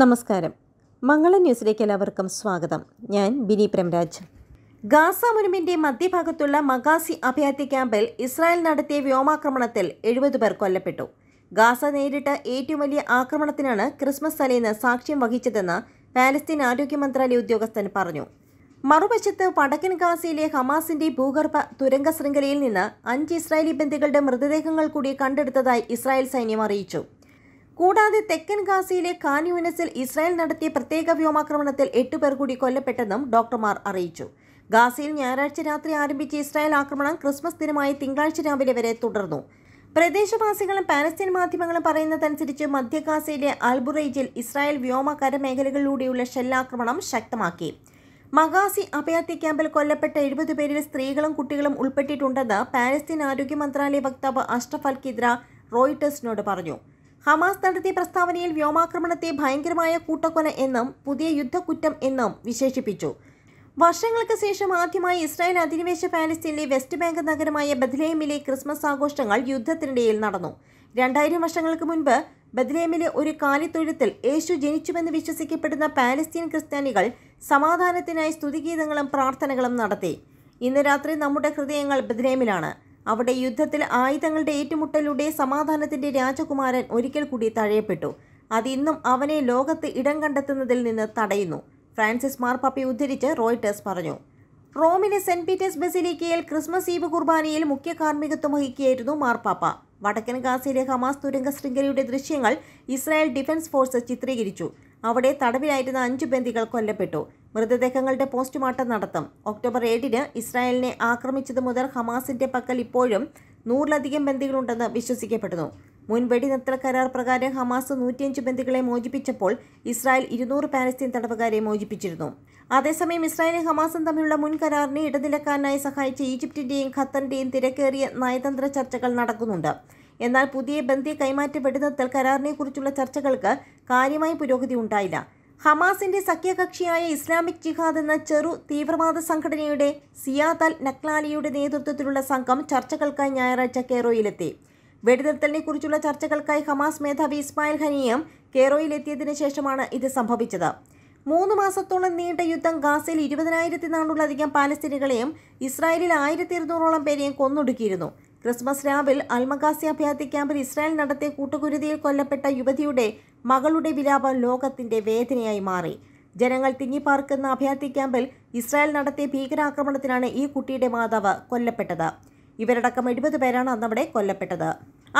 നമസ്കാരം മംഗള ന്യൂസിലേക്ക് എല്ലാവർക്കും സ്വാഗതം ഞാൻ ബിനി പ്രംരാജ് ഗാസ മുനുമിൻ്റെ മധ്യഭാഗത്തുള്ള മഗാസി അഭയാർത്ഥി ക്യാമ്പിൽ ഇസ്രായേൽ നടത്തിയ വ്യോമാക്രമണത്തിൽ എഴുപത് പേർ കൊല്ലപ്പെട്ടു ഗാസ നേരിട്ട ഏറ്റവും വലിയ ആക്രമണത്തിനാണ് ക്രിസ്മസ് തലേന്ന് സാക്ഷ്യം വഹിച്ചതെന്ന് പാലസ്തീൻ ആരോഗ്യ മന്ത്രാലയ ഉദ്യോഗസ്ഥൻ പറഞ്ഞു മറുവശത്ത് വടക്കൻ ഗാസയിലെ ഹമാസിന്റെ ഭൂഗർഭ തുരങ്ക ശൃംഖലയിൽ നിന്ന് അഞ്ച് ഇസ്രായേലി ബന്ദികളുടെ മൃതദേഹങ്ങൾ കൂടി കണ്ടെടുത്തതായി ഇസ്രായേൽ സൈന്യം അറിയിച്ചു കൂടാതെ തെക്കൻ ഗാസയിലെ കാനുവിനസിൽ ഇസ്രായേൽ നടത്തിയ പ്രത്യേക വ്യോമാക്രമണത്തിൽ എട്ട് പേർ കൂടി കൊല്ലപ്പെട്ടെന്നും ഡോക്ടർമാർ അറിയിച്ചു ഗാസയിൽ ഞായറാഴ്ച രാത്രി ആരംഭിച്ച ഇസ്രായേൽ ആക്രമണം ക്രിസ്മസ് ദിനമായി തിങ്കളാഴ്ച രാവിലെ വരെ തുടർന്നു പ്രദേശവാസികളും പാലസ്തീൻ മാധ്യമങ്ങളും പറയുന്നതനുസരിച്ച് മധ്യ ഗാസയിലെ അൽബുറൈജിൽ ഇസ്രായേൽ വ്യോമ കരമേഖലകളിലൂടെയുള്ള ഷെല്ലാക്രമണം ശക്തമാക്കി മഗാസി അഭയാർത്ഥി ക്യാമ്പിൽ കൊല്ലപ്പെട്ട എഴുപത് പേരിൽ സ്ത്രീകളും കുട്ടികളും ഉൾപ്പെട്ടിട്ടുണ്ടെന്ന് പാലസ്തീൻ ആരോഗ്യ മന്ത്രാലയ വക്താവ് അഷ്റഫ് അൽ കിദ്ര റോയിട്ടേഴ്സിനോട് പറഞ്ഞു ഹമാസ് നടത്തിയ പ്രസ്താവനയിൽ വ്യോമാക്രമണത്തെ ഭയങ്കരമായ കൂട്ടക്കൊല എന്നും പുതിയ യുദ്ധക്കുറ്റം എന്നും വിശേഷിപ്പിച്ചു വർഷങ്ങൾക്ക് ശേഷം ആദ്യമായി ഇസ്രായേൽ അധിനിവേശ പാലസ്തീനിലെ വെസ്റ്റ് ബാങ്ക് നഗരമായ ബദ്ലേമിലെ ക്രിസ്മസ് ആഘോഷങ്ങൾ യുദ്ധത്തിനിടയിൽ നടന്നു രണ്ടായിരം വർഷങ്ങൾക്ക് മുൻപ് ബദ്ലേമിലെ ഒരു കാലിത്തൊഴുത്തിൽ യേശു ജനിച്ചുവെന്ന് വിശ്വസിക്കപ്പെടുന്ന പാലസ്തീൻ ക്രിസ്ത്യാനികൾ സമാധാനത്തിനായി സ്തുതിഗീതങ്ങളും പ്രാർത്ഥനകളും നടത്തി ഇന്ന് രാത്രി നമ്മുടെ ഹൃദയങ്ങൾ ബദ്ലേമിലാണ് അവിടെ യുദ്ധത്തിൽ ആയുധങ്ങളുടെ ഏറ്റുമുട്ടലിലൂടെ സമാധാനത്തിൻ്റെ രാജകുമാരൻ ഒരിക്കൽ കൂടി തഴയപ്പെട്ടു അതിന്നും അവനെ ലോകത്ത് ഇടം കണ്ടെത്തുന്നതിൽ നിന്ന് തടയുന്നു ഫ്രാൻസിസ് മാർപ്പാപ്പി ഉദ്ധരിച്ച് റോയിട്ടേഴ്സ് പറഞ്ഞു റോമിലെ സെന്റ് പീറ്റേഴ്സ് ബസിലിക്കയിൽ ക്രിസ്മസ് ഈവ് കുർബാനയിൽ മുഖ്യ കാർമ്മികത്വം വഹിക്കുകയായിരുന്നു മാർപ്പാപ്പ വടക്കൻ ഗാസയിലെ ഹമാസ് തുരങ്ക ശൃംഖലയുടെ ദൃശ്യങ്ങൾ ഇസ്രായേൽ ഡിഫൻസ് ഫോഴ്സ് ചിത്രീകരിച്ചു അവിടെ തടവിലായിരുന്ന അഞ്ചു ബന്ദികൾ കൊല്ലപ്പെട്ടു മൃതദേഹങ്ങളുടെ പോസ്റ്റ്മോർട്ടം നടത്തും ഒക്ടോബർ ഏഴിന് ഇസ്രായേലിനെ ആക്രമിച്ചത് മുതൽ ഹമാസിന്റെ പക്കൽ ഇപ്പോഴും നൂറിലധികം ബന്ദികളുണ്ടെന്ന് വിശ്വസിക്കപ്പെടുന്നു മുൻ വെടിനിർത്തൽ കരാർ പ്രകാരം ഹമാസ് നൂറ്റിയഞ്ച് ബന്ദികളെ മോചിപ്പിച്ചപ്പോൾ ഇസ്രായേൽ ഇരുന്നൂറ് പാലസ്തീൻ തടവുകാരെ മോചിപ്പിച്ചിരുന്നു അതേസമയം ഇസ്രായേലും ഹമാസും തമ്മിലുള്ള മുൻ കരാറിനെ ഇടനിലക്കാനായി സഹായിച്ച ഈജിപ്തിന്റെയും ഖത്തറിന്റെയും തിരക്കേറിയ നയതന്ത്ര ചർച്ചകൾ നടക്കുന്നുണ്ട് എന്നാൽ പുതിയ ബന്ദി കൈമാറ്റ വെടിനിർത്തൽ കരാറിനെക്കുറിച്ചുള്ള ചർച്ചകൾക്ക് കാര്യമായ പുരോഗതി ഉണ്ടായില്ല ഹമാസിന്റെ സഖ്യകക്ഷിയായ ഇസ്ലാമിക് ജിഹാദ് എന്ന ചെറു തീവ്രവാദ സംഘടനയുടെ സിയാദ് നക്ലാലിയുടെ നേതൃത്വത്തിലുള്ള സംഘം ചർച്ചകൾക്കായി ഞായറാഴ്ച വെടിനിർത്തലിനെ കുറിച്ചുള്ള ചർച്ചകൾക്കായി ഹമാസ് മേധാവി ഇസ്മായിൽ ഖനിയം കെയറോയിലെത്തിയതിനു ശേഷമാണ് ഇത് സംഭവിച്ചത് മൂന്ന് മാസത്തോളം നീണ്ട യുദ്ധം ഗാസയിൽ ഇരുപതിനായിരത്തി നാനൂറിലധികം പാലസ്തീനികളെയും ഇസ്രായേലിൽ ആയിരത്തി ഇരുന്നൂറോളം പേരെയും കൊന്നൊടുക്കിയിരുന്നു ക്രിസ്മസ് രാവിൽ അൽമഗാസി അഭയാർത്ഥി ക്യാമ്പിൽ ഇസ്രായേൽ നടത്തിയ കൂട്ടുകുരുതിയിൽ കൊല്ലപ്പെട്ട യുവതിയുടെ മകളുടെ വിലാപം ലോകത്തിന്റെ വേദനയായി മാറി ജനങ്ങൾ തിങ്ങിപ്പാർക്കുന്ന അഭയാർത്ഥി ക്യാമ്പിൽ ഇസ്രായേൽ നടത്തിയ ഭീകരാക്രമണത്തിനാണ് ഈ കുട്ടിയുടെ മാതാവ് കൊല്ലപ്പെട്ടത് ഇവരടക്കം എഴുപത് പേരാണ് അന്നവിടെ കൊല്ലപ്പെട്ടത്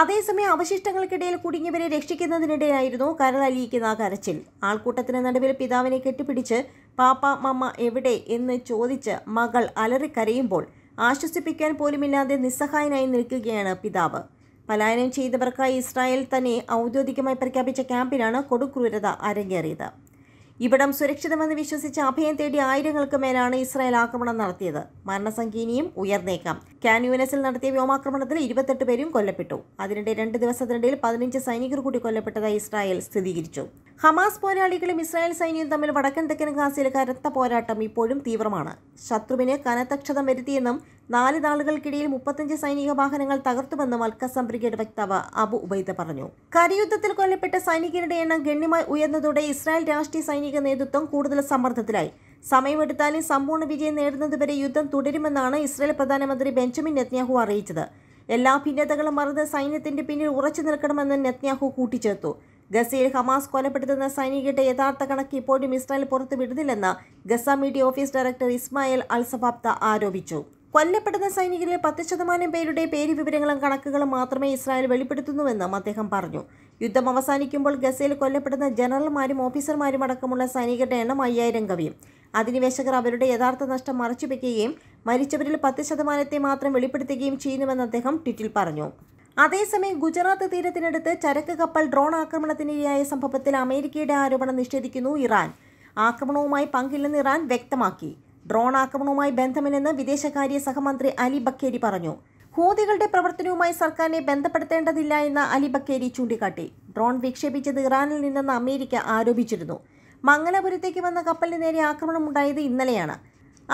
അതേസമയം അവശിഷ്ടങ്ങൾക്കിടയിൽ കുടുങ്ങിയവരെ രക്ഷിക്കുന്നതിനിടെയായിരുന്നു കരളലിയിക്കുന്ന കരച്ചിൽ ആൾക്കൂട്ടത്തിന് നടുവിൽ പിതാവിനെ കെട്ടിപ്പിടിച്ച് പാപ്പ മമ്മ എവിടെ എന്ന് ചോദിച്ച് മകൾ അലറിക്കരയുമ്പോൾ ആശ്വസിപ്പിക്കാൻ പോലുമില്ലാതെ നിസ്സഹായനായി നിൽക്കുകയാണ് പിതാവ് പലായനം ചെയ്തവർക്കായി ഇസ്രായേൽ തന്നെ ഔദ്യോഗികമായി പ്രഖ്യാപിച്ച ക്യാമ്പിലാണ് കൊടുക്രൂരത അരങ്ങേറിയത് ഇവിടം സുരക്ഷിതമെന്ന് വിശ്വസിച്ച് അഭയം തേടി ആയിരങ്ങൾക്ക് മേലാണ് ഇസ്രായേൽ ആക്രമണം നടത്തിയത് മരണസംഖ്യ ഇനിയും ഉയർന്നേക്കാം ക്യാൻ നടത്തിയ വ്യോമാക്രമണത്തിൽ ഇരുപത്തെട്ട് പേരും കൊല്ലപ്പെട്ടു അതിനിടെ രണ്ട് ദിവസത്തിനിടയിൽ പതിനഞ്ച് സൈനികർ കൂടി കൊല്ലപ്പെട്ടതായി ഇസ്രായേൽ സ്ഥിരീകരിച്ചു ഹമാസ് പോരാളികളും ഇസ്രായേൽ സൈന്യവും തമ്മിൽ വടക്കൻ തെക്കൻ ഗാസയിൽ കനത്ത പോരാട്ടം ഇപ്പോഴും തീവ്രമാണ് ശത്രുവിന് കനത്തക്ഷതം വരുത്തിയെന്നും നാല് നാളുകൾക്കിടയിൽ മുപ്പത്തഞ്ച് സൈനിക വാഹനങ്ങൾ തകർത്തുമെന്നും അൽക്കസം ബ്രിഗേഡ് വക്താവ് അബു ഉബൈദ പറഞ്ഞു കരയുദ്ധത്തിൽ കൊല്ലപ്പെട്ട സൈനികരുടെ എണ്ണം ഗണ്യമായി ഉയർന്നതോടെ ഇസ്രായേൽ രാഷ്ട്രീയ സൈനിക നേതൃത്വം കൂടുതൽ സമ്മർദ്ദത്തിലായി സമയമെടുത്താലും സമ്പൂർണ്ണ വിജയം നേടുന്നതുവരെ യുദ്ധം തുടരുമെന്നാണ് ഇസ്രായേൽ പ്രധാനമന്ത്രി ബെഞ്ചമിൻ നെത്യാഹു അറിയിച്ചത് എല്ലാ ഭിന്നതകളും മറന്ന് സൈന്യത്തിന്റെ പിന്നിൽ ഉറച്ചു നിൽക്കണമെന്ന് നെത്യാഹു കൂട്ടിച്ചേർത്തു ഗസയിൽ ഹമാസ് കൊലപ്പെടുത്തുന്ന സൈനികരുടെ യഥാർത്ഥ കണക്ക് ഇപ്പോഴും ഇസ്രായേൽ പുറത്തുവിടുന്നില്ലെന്ന് Gaza media office director Ismail അൽസബാബ്ത ആരോപിച്ചു കൊല്ലപ്പെടുന്ന സൈനികരിൽ പത്ത് ശതമാനം പേരുടെ പേര് വിവരങ്ങളും കണക്കുകളും മാത്രമേ ഇസ്രായേൽ വെളിപ്പെടുത്തുന്നുവെന്നും അദ്ദേഹം പറഞ്ഞു യുദ്ധം അവസാനിക്കുമ്പോൾ ഗസയിൽ കൊല്ലപ്പെടുന്ന ജനറൽമാരും ഓഫീസർമാരും അടക്കമുള്ള സൈനികരുടെ എണ്ണം അയ്യായിരം കവിയും അധിനിവേശകർ അവരുടെ യഥാർത്ഥ നഷ്ടം മറച്ചുവെക്കുകയും മരിച്ചവരിൽ പത്ത് ശതമാനത്തെ മാത്രം വെളിപ്പെടുത്തുകയും ചെയ്യുന്നുവെന്ന് അദ്ദേഹം ട്വിറ്റിൽ പറഞ്ഞു അതേസമയം ഗുജറാത്ത് തീരത്തിനടുത്ത് ചരക്ക് കപ്പൽ ഡ്രോൺ ആക്രമണത്തിനിരയായ സംഭവത്തിൽ അമേരിക്കയുടെ ആരോപണം നിഷേധിക്കുന്നു ഇറാൻ ആക്രമണവുമായി പങ്കില്ലെന്ന് ഇറാൻ വ്യക്തമാക്കി ഡ്രോൺ ആക്രമണവുമായി ബന്ധമില്ലെന്ന് വിദേശകാര്യ സഹമന്ത്രി അലി ബക്കേരി പറഞ്ഞു ഹൂതികളുടെ പ്രവർത്തനവുമായി സർക്കാരിനെ ബന്ധപ്പെടുത്തേണ്ടതില്ല എന്ന് അലി ബക്കേരി ചൂണ്ടിക്കാട്ടി ഡ്രോൺ വിക്ഷേപിച്ചത് ഇറാനിൽ നിന്നെന്ന് അമേരിക്ക ആരോപിച്ചിരുന്നു മംഗലപുരത്തേക്ക് വന്ന കപ്പലിന് നേരെ ആക്രമണമുണ്ടായത് ഇന്നലെയാണ്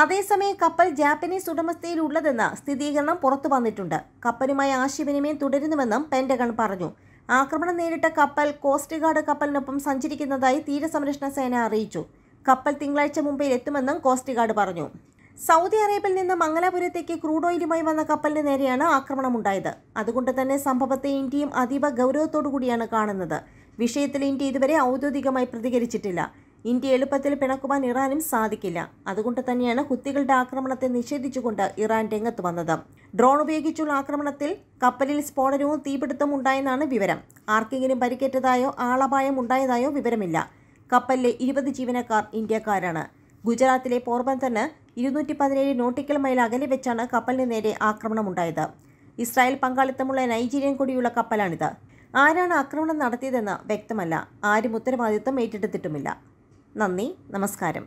അതേസമയം കപ്പൽ ജാപ്പനീസ് ഉടമസ്ഥയിലുള്ളതെന്ന സ്ഥിരീകരണം പുറത്തു വന്നിട്ടുണ്ട് കപ്പലുമായി ആശയവിനിമയം തുടരുന്നുവെന്നും പെൻഡഗൺ പറഞ്ഞു ആക്രമണം നേരിട്ട കപ്പൽ കോസ്റ്റ് ഗാർഡ് കപ്പലിനൊപ്പം സഞ്ചരിക്കുന്നതായി തീരസംരക്ഷണ സേന അറിയിച്ചു കപ്പൽ തിങ്കളാഴ്ച മുംബൈയിൽ എത്തുമെന്നും കോസ്റ്റ് ഗാർഡ് പറഞ്ഞു സൗദി അറേബ്യയിൽ നിന്ന് മംഗലാപുരത്തേക്ക് ക്രൂഡ് ഓയിലുമായി വന്ന കപ്പലിന് നേരെയാണ് ആക്രമണമുണ്ടായത് അതുകൊണ്ട് തന്നെ സംഭവത്തെ ഇന്ത്യയും അതീവ ഗൗരവത്തോടു കൂടിയാണ് കാണുന്നത് വിഷയത്തിൽ ഇന്ത്യ ഇതുവരെ ഔദ്യോഗികമായി പ്രതികരിച്ചിട്ടില്ല ഇന്ത്യ എളുപ്പത്തിൽ പിണക്കുവാൻ ഇറാനും സാധിക്കില്ല അതുകൊണ്ട് തന്നെയാണ് കുത്തികളുടെ ആക്രമണത്തെ നിഷേധിച്ചുകൊണ്ട് ഇറാൻ രംഗത്ത് വന്നത് ഡ്രോൺ ഉപയോഗിച്ചുള്ള ആക്രമണത്തിൽ കപ്പലിൽ സ്ഫോടനവും തീപിടുത്തവും ഉണ്ടായെന്നാണ് വിവരം ആർക്കെങ്കിലും പരിക്കേറ്റതായോ ആളപായം ഉണ്ടായതായോ വിവരമില്ല കപ്പലിലെ ഇരുപത് ജീവനക്കാർ ഇന്ത്യക്കാരാണ് ഗുജറാത്തിലെ പോർബന്തറിന് ഇരുന്നൂറ്റി പതിനേഴ് നോട്ടിക്കൽ മൈൽ അകലെ വെച്ചാണ് കപ്പലിന് നേരെ ആക്രമണമുണ്ടായത് ഇസ്രായേൽ പങ്കാളിത്തമുള്ള നൈജീരിയൻ കൂടിയുള്ള കപ്പലാണിത് ആരാണ് ആക്രമണം നടത്തിയതെന്ന് വ്യക്തമല്ല ആരും ഉത്തരവാദിത്തം ഏറ്റെടുത്തിട്ടുമില്ല നന്ദി നമസ്കാരം